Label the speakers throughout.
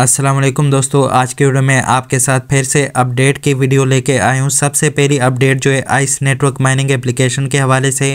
Speaker 1: असलम दोस्तों आज के वीडियो में आपके साथ फिर से अपडेट की वीडियो लेके आया हूँ सबसे पहली अपडेट जो है आइस नेटवर्क माइनिंग एप्लीकेशन के हवाले से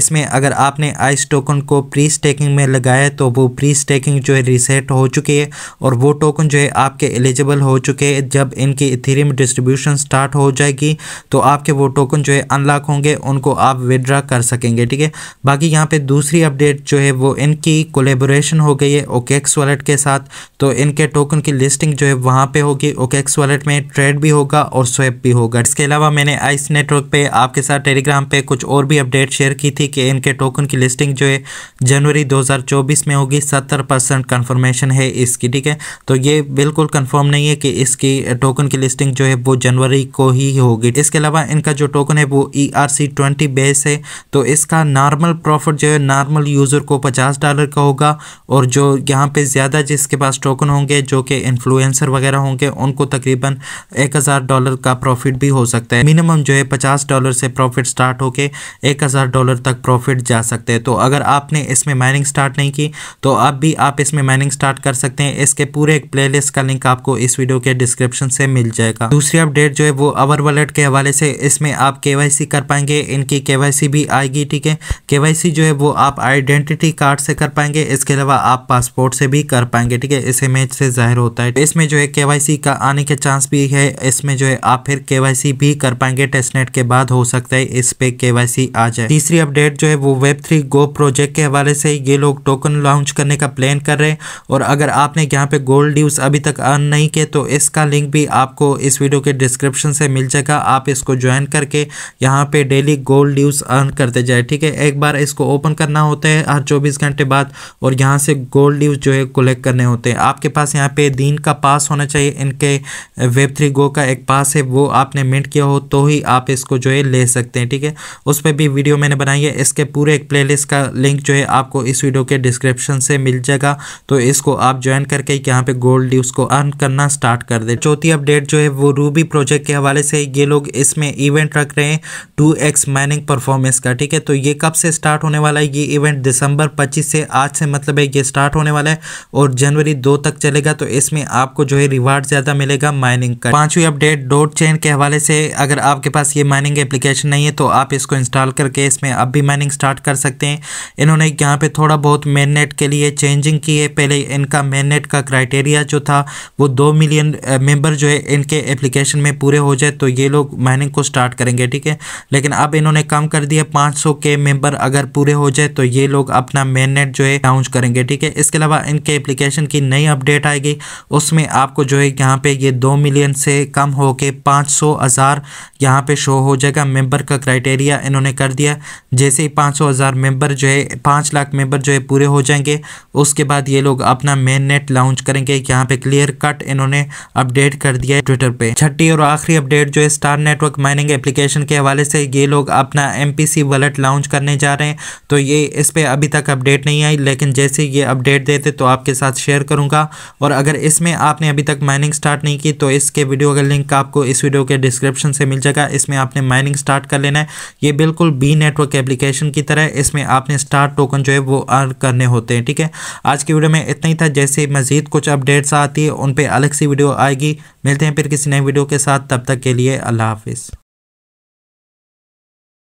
Speaker 1: इसमें अगर आपने आइस टोकन को प्री स्टेकिंग में लगाया तो वो प्री स्टेकिंग जो है रीसेट हो चुकी है और वो टोकन जो है आपके एलिजिबल हो चुके हैं जब इनकी इथेरियम डिस्ट्रीब्यूशन स्टार्ट हो जाएगी तो आपके वो टोकन जो है अनलॉक होंगे उनको आप विदड्रा कर सकेंगे ठीक है बाकी यहाँ पर दूसरी अपडेट जो है वो इनकी कोलेबोरेशन हो गई है ओकेक्स वॉलेट के साथ तो इनके टोकन की लिस्टिंग जो है वहाँ पे होगी ओकेक्स वॉलेट में ट्रेड भी होगा और स्वैप भी होगा इसके अलावा मैंने आइस नेटवर्क पे आपके साथ टेलीग्राम पे कुछ और भी अपडेट शेयर की थी कि इनके टोकन की लिस्टिंग जो है जनवरी 2024 में होगी 70 परसेंट कन्फर्मेशन है इसकी ठीक है तो ये बिल्कुल कन्फर्म नहीं है कि इसकी टोकन की लिस्टिंग जो है वो जनवरी को ही होगी इसके अलावा इनका जो टोकन है वो ई आर बेस है तो इसका नॉर्मल प्रॉफिट जो है नॉर्मल यूज़र को पचास डॉलर का होगा और जो यहाँ पर ज़्यादा जिसके पास टोकन होंगे जो जो कि इन्फ्लुएंसर वगैरह होंगे उनको तकरीबन एक हज़ार डॉलर का प्रॉफिट भी हो सकता है मिनिमम जो है पचास डॉलर से प्रॉफिट स्टार्ट होकर एक हज़ार डॉलर तक प्रॉफिट जा सकते हैं तो अगर आपने इसमें माइनिंग स्टार्ट नहीं की तो अब भी आप इसमें माइनिंग स्टार्ट कर सकते हैं इसके पूरे एक प्ले का लिंक आपको इस वीडियो के डिस्क्रिप्शन से मिल जाएगा दूसरी अपडेट जो है वो अवर वॉलेट के हवाले से इसमें आप के कर पाएंगे इनकी के भी आएगी ठीक है के जो है वो आप आइडेंटिटी कार्ड से कर पाएंगे इसके अलावा आप पासपोर्ट से भी कर पाएंगे ठीक है इस इमेज से जाहिर होता है इसमें जो है के का आने के चांस भी है इसमें जो है आप फिर के भी कर पाएंगे टेस्टनेट के बाद हो सकता है इस पे के आ जाए तीसरी अपडेट जो है वो वेब थ्री गो प्रोजेक्ट के हवाले से ये लोग टोकन लॉन्च करने का प्लान कर रहे हैं और अगर आपने यहाँ पे गोल्ड ड्यूज अभी तक अर्न नहीं किए तो इसका लिंक भी आपको इस वीडियो के डिस्क्रिप्शन से मिल जाएगा आप इसको ज्वाइन करके यहाँ पे डेली गोल्ड ड्यूज अर्न करते जाए ठीक है एक बार इसको ओपन करना होता है हर चौबीस घंटे बाद और यहाँ से गोल्ड ड्यूज जो है कलेक्ट करने होते हैं आपके पास यहाँ पे दीन का पास होना चाहिए इनके वेब थ्री गो का एक पास है वो आपने मिंट किया हो तो ही आप इसको जो है ले सकते हैं ठीक है उस पर भी वीडियो मैंने बनाई है इसके पूरे एक प्लेलिस्ट का लिंक जो है आपको इस वीडियो के डिस्क्रिप्शन से मिल जाएगा तो इसको आप ज्वाइन करके यहाँ पे गोल्ड ड्यूस को अर्न करना स्टार्ट कर दे चौथी अपडेट जो है वो रूबी प्रोजेक्ट के हवाले से ये लोग इसमें इवेंट रख रहे हैं टू एक्स माइनिंग परफॉर्मेंस का ठीक है तो ये कब से स्टार्ट होने वाला है ये इवेंट दिसंबर पच्चीस से आज से मतलब है ये स्टार्ट होने वाला है और जनवरी दो तक चलेगा तो तो इसमें आपको जो है रिवार्ड ज़्यादा मिलेगा माइनिंग का पांचवी अपडेट डोट चेन के हवाले से अगर आपके पास ये माइनिंग एप्लीकेशन नहीं है तो आप इसको इंस्टॉल करके इसमें अब भी माइनिंग स्टार्ट कर सकते हैं इन्होंने यहाँ पे थोड़ा बहुत मेन के लिए चेंजिंग की है पहले इनका मेन का क्राइटेरिया जो था वो दो मिलियन मेम्बर जो है इनके एप्लीकेशन में पूरे हो जाए तो ये लोग माइनिंग को स्टार्ट करेंगे ठीक है लेकिन अब इन्होंने कम कर दिया पाँच के मेंबर अगर पूरे हो जाए तो ये लोग अपना मेन नेट जो है लॉन्च करेंगे ठीक है इसके अलावा इनके एप्लीकेशन की नई अपडेट आएगी जाएगी उसमें आपको जो है यहाँ पे ये दो मिलियन से कम हो के पाँच सौ हज़ार यहाँ पर शो हो जाएगा मेंबर का क्राइटेरिया इन्होंने कर दिया जैसे ही पाँच सौ हज़ार मेम्बर जो है पाँच लाख मेंबर जो है पूरे हो जाएंगे उसके बाद ये लोग अपना मेन नेट लॉन्च करेंगे यहाँ पे क्लियर कट इन्होंने अपडेट कर दिया है ट्विटर पर छठी और आखिरी अपडेट जो है स्टार नेटवर्क माइनिंग एप्लीकेशन के हवाले से ये लोग अपना M P C wallet launch करने जा रहे हैं तो ये इस पर अभी तक अपडेट नहीं आई लेकिन जैसे ये अपडेट देते तो आपके साथ शेयर करूँगा और अगर इसमें आपने अभी तक माइनिंग स्टार्ट नहीं की तो इसके वीडियो का लिंक आपको इस वीडियो के डिस्क्रिप्शन से मिल जाएगा इसमें आपने माइनिंग स्टार्ट कर लेना है ये बिल्कुल बी नेटवर्क एप्लीकेशन की तरह इसमें आपने स्टार्ट टोकन जो है वो अर्न करने होते हैं ठीक है आज की वीडियो में इतना ही था जैसे मजीद कुछ अपडेट्स आती है उन पर अलग सी वीडियो आएगी मिलते हैं फिर किसी नए वीडियो के साथ तब तक के लिए अल्लाह हाफिज़